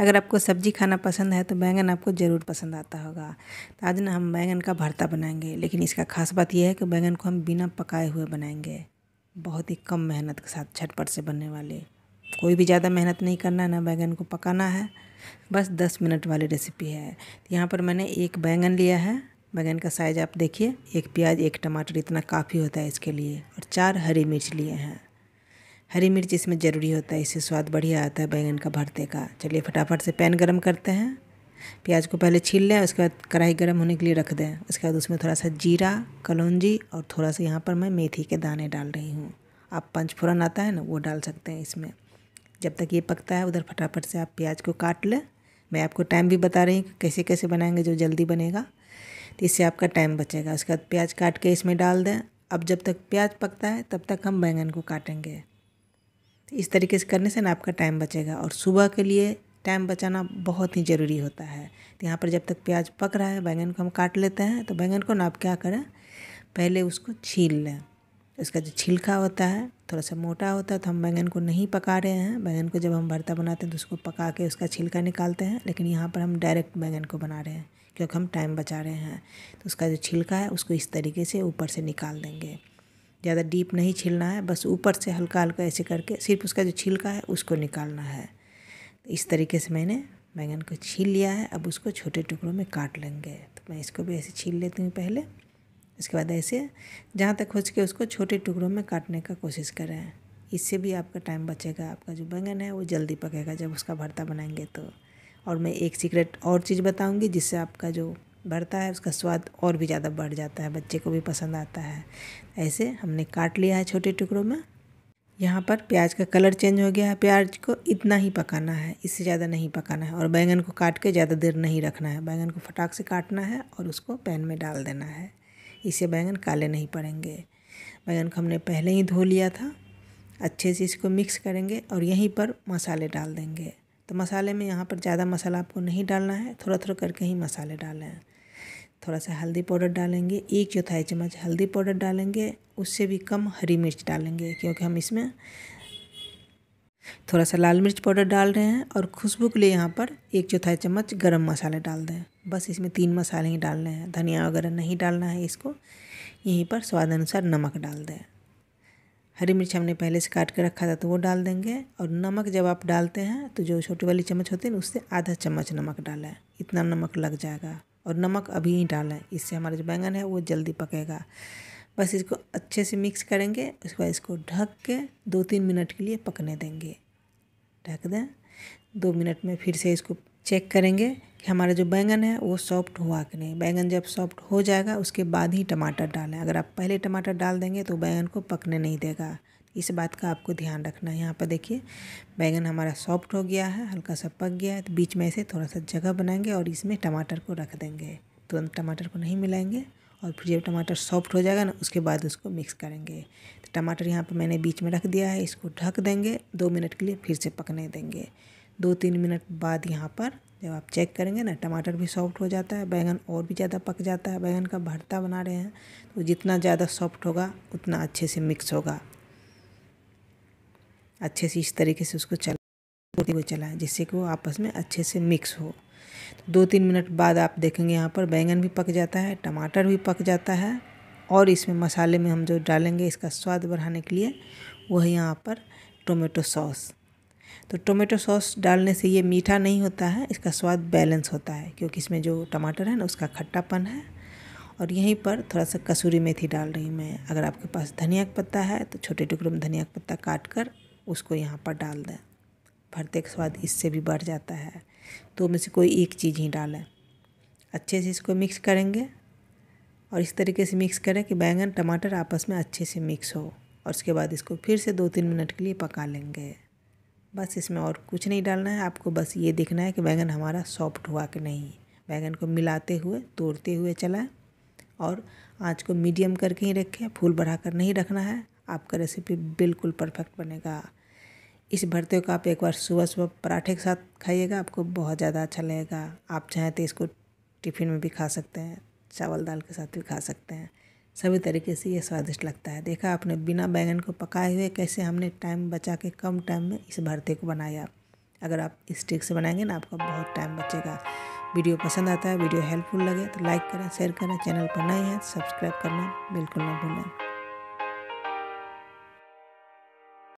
अगर आपको सब्जी खाना पसंद है तो बैंगन आपको ज़रूर पसंद आता होगा तो आज ना हम बैंगन का भरता बनाएंगे लेकिन इसका खास बात यह है कि बैंगन को हम बिना पकाए हुए बनाएंगे बहुत ही कम मेहनत के साथ झटपट से बनने वाले कोई भी ज़्यादा मेहनत नहीं करना है ना बैंगन को पकाना है बस दस मिनट वाली रेसिपी है यहाँ पर मैंने एक बैंगन लिया है बैंगन का साइज़ आप देखिए एक प्याज एक टमाटर इतना काफ़ी होता है इसके लिए और चार हरी मिर्च लिए हैं हरी मिर्च इसमें ज़रूरी होता है इससे स्वाद बढ़िया आता है बैंगन का भरते का चलिए फटाफट से पैन गरम करते हैं प्याज को पहले छील लें उसके बाद कढ़ाई गर्म होने के लिए रख दें उसके बाद उसमें थोड़ा सा जीरा कलौजी और थोड़ा सा यहाँ पर मैं मेथी के दाने डाल रही हूँ आप पंचफोरन आता है ना वो डाल सकते हैं इसमें जब तक ये पकता है उधर फटाफट से आप प्याज को काट लें मैं आपको टाइम भी बता रही हूँ कैसे कैसे बनाएंगे जो जल्दी बनेगा तो इससे आपका टाइम बचेगा उसके बाद प्याज काट के इसमें डाल दें अब जब तक प्याज पकता है तब तक हम बैंगन को काटेंगे तो इस तरीके से करने से ना आपका टाइम बचेगा और सुबह के लिए टाइम बचाना बहुत ही ज़रूरी होता है तो यहाँ पर जब तक प्याज पक रहा है बैंगन को हम काट लेते हैं तो बैंगन को ना आप क्या करें पहले उसको छील लें उसका जो छिलका होता है थोड़ा सा मोटा होता है तो हम बैंगन को नहीं पका रहे हैं बैंगन को जब हम भरता बनाते हैं तो उसको पका के उसका छिलका निकालते हैं लेकिन यहाँ पर हम डायरेक्ट बैंगन को बना रहे हैं क्योंकि हम टाइम बचा रहे हैं तो उसका जो छिलका है उसको इस तरीके से ऊपर से निकाल देंगे ज़्यादा डीप नहीं छीलना है बस ऊपर से हल्का हल्का ऐसे करके सिर्फ उसका जो छिलका है उसको निकालना है तो इस तरीके से मैंने बैंगन को छील लिया है अब उसको छोटे टुकड़ों में काट लेंगे तो मैं इसको भी ऐसे छील लेती हूँ पहले उसके बाद ऐसे जहाँ तक हो सके उसको छोटे टुकड़ों में काटने का कोशिश करें इससे भी आपका टाइम बचेगा आपका जो बैंगन है वो जल्दी पकेगा जब उसका भरता बनाएंगे तो और मैं एक सीक्रेट और चीज़ बताऊँगी जिससे आपका जो बढ़ता है उसका स्वाद और भी ज़्यादा बढ़ जाता है बच्चे को भी पसंद आता है ऐसे हमने काट लिया है छोटे टुकड़ों में यहाँ पर प्याज का कलर चेंज हो गया है प्याज को इतना ही पकाना है इससे ज़्यादा नहीं पकाना है और बैंगन को काट के ज़्यादा देर नहीं रखना है बैंगन को फटाक से काटना है और उसको पैन में डाल देना है इससे बैंगन काले नहीं पड़ेंगे बैंगन को हमने पहले ही धो लिया था अच्छे से इसको मिक्स करेंगे और यहीं पर मसाले डाल देंगे तो मसाले में यहाँ पर ज़्यादा मसाला आपको नहीं डालना है थोड़ा थोड़ा करके ही मसाले डालें थोड़ा सा हल्दी पाउडर डालेंगे एक चौथाई चम्मच हल्दी पाउडर डालेंगे उससे भी कम हरी मिर्च डालेंगे क्योंकि हम इसमें थोड़ा सा लाल मिर्च पाउडर डाल रहे हैं और खुशबू के लिए यहाँ पर एक चौथाई चम्मच गरम मसाले डाल दें बस इसमें तीन मसाले ही डालने हैं धनिया वगैरह नहीं डालना है इसको यहीं पर स्वाद अनुसार नमक डाल दें हरी मिर्च हमने पहले से काट के रखा था तो वो डाल देंगे और नमक जब आप डालते हैं तो जो छोटी वाली चम्मच होती है ना उससे आधा चम्मच नमक डालें इतना नमक लग जाएगा और नमक अभी ही डालें इससे हमारा जो बैंगन है वो जल्दी पकेगा बस इसको अच्छे से मिक्स करेंगे उसके बाद इसको ढक के दो तीन मिनट के लिए पकने देंगे ढक दें दो मिनट में फिर से इसको चेक करेंगे कि हमारा जो बैंगन है वो सॉफ्ट हुआ कि नहीं बैंगन जब सॉफ्ट हो जाएगा उसके बाद ही टमाटर डालें अगर आप पहले टमाटर डाल देंगे तो बैंगन को पकने नहीं देगा इस बात का आपको ध्यान रखना है यहाँ पर देखिए बैंगन हमारा सॉफ्ट हो गया है हल्का सा पक गया है तो बीच में से थोड़ा सा जगह बनाएंगे और इसमें टमाटर को रख देंगे तुरंत टमाटर को नहीं मिलाएंगे और फिर जब टमाटर सॉफ्ट हो जाएगा ना उसके बाद उसको मिक्स करेंगे तो टमाटर यहाँ पर मैंने बीच में रख दिया है इसको ढक देंगे दो मिनट के लिए फिर से पकने देंगे दो तीन मिनट बाद यहाँ पर जब आप चेक करेंगे ना टमाटर भी सॉफ्ट हो जाता है बैंगन और भी ज़्यादा पक जाता है बैंगन का भरता बना रहे हैं तो जितना ज़्यादा सॉफ्ट होगा उतना अच्छे से मिक्स होगा अच्छे से इस तरीके से उसको चला हुए चलाएँ जिससे कि वो आपस में अच्छे से मिक्स हो तो दो तीन मिनट बाद आप देखेंगे यहाँ पर बैंगन भी पक जाता है टमाटर भी पक जाता है और इसमें मसाले में हम जो डालेंगे इसका स्वाद बढ़ाने के लिए वह यहाँ पर टोमेटो सॉस तो टोमेटो सॉस डालने से ये मीठा नहीं होता है इसका स्वाद बैलेंस होता है क्योंकि इसमें जो टमाटर है ना उसका खट्टापन है और यहीं पर थोड़ा सा कसूरी मेथी डाल रही हूँ मैं अगर आपके पास धनिया का पत्ता है तो छोटे टुकड़ों में धनिया का पत्ता काट कर उसको यहाँ पर डाल दें भरते का स्वाद इससे भी बढ़ जाता है तो में से कोई एक चीज़ ही डालें अच्छे से इसको मिक्स करेंगे और इस तरीके से मिक्स करें कि बैंगन टमाटर आपस में अच्छे से मिक्स हो और उसके बाद इसको फिर से दो तीन मिनट के लिए पका लेंगे बस इसमें और कुछ नहीं डालना है आपको बस ये देखना है कि बैंगन हमारा सॉफ्ट हुआ कि नहीं बैंगन को मिलाते हुए तोड़ते हुए चलाएँ और आँच को मीडियम करके ही रखें फूल बढ़ाकर नहीं रखना है आपका रेसिपी बिल्कुल परफेक्ट बनेगा इस भरते को आप एक बार सुबह सुबह पराठे के साथ खाइएगा आपको बहुत ज़्यादा अच्छा लगेगा आप चाहें तो इसको टिफ़िन में भी खा सकते हैं चावल दाल के साथ भी खा सकते हैं सभी तरीके से ये स्वादिष्ट लगता है देखा आपने बिना बैंगन को पकाए हुए कैसे हमने टाइम बचा के कम टाइम में इस भरते को बनाया अगर आप इस ट्रिक से बनाएंगे ना आपका बहुत टाइम बचेगा वीडियो पसंद आता है वीडियो हेल्पफुल लगे तो लाइक करें शेयर करें चैनल पर नए हैं तो सब्सक्राइब करना बिल्कुल ना भूलें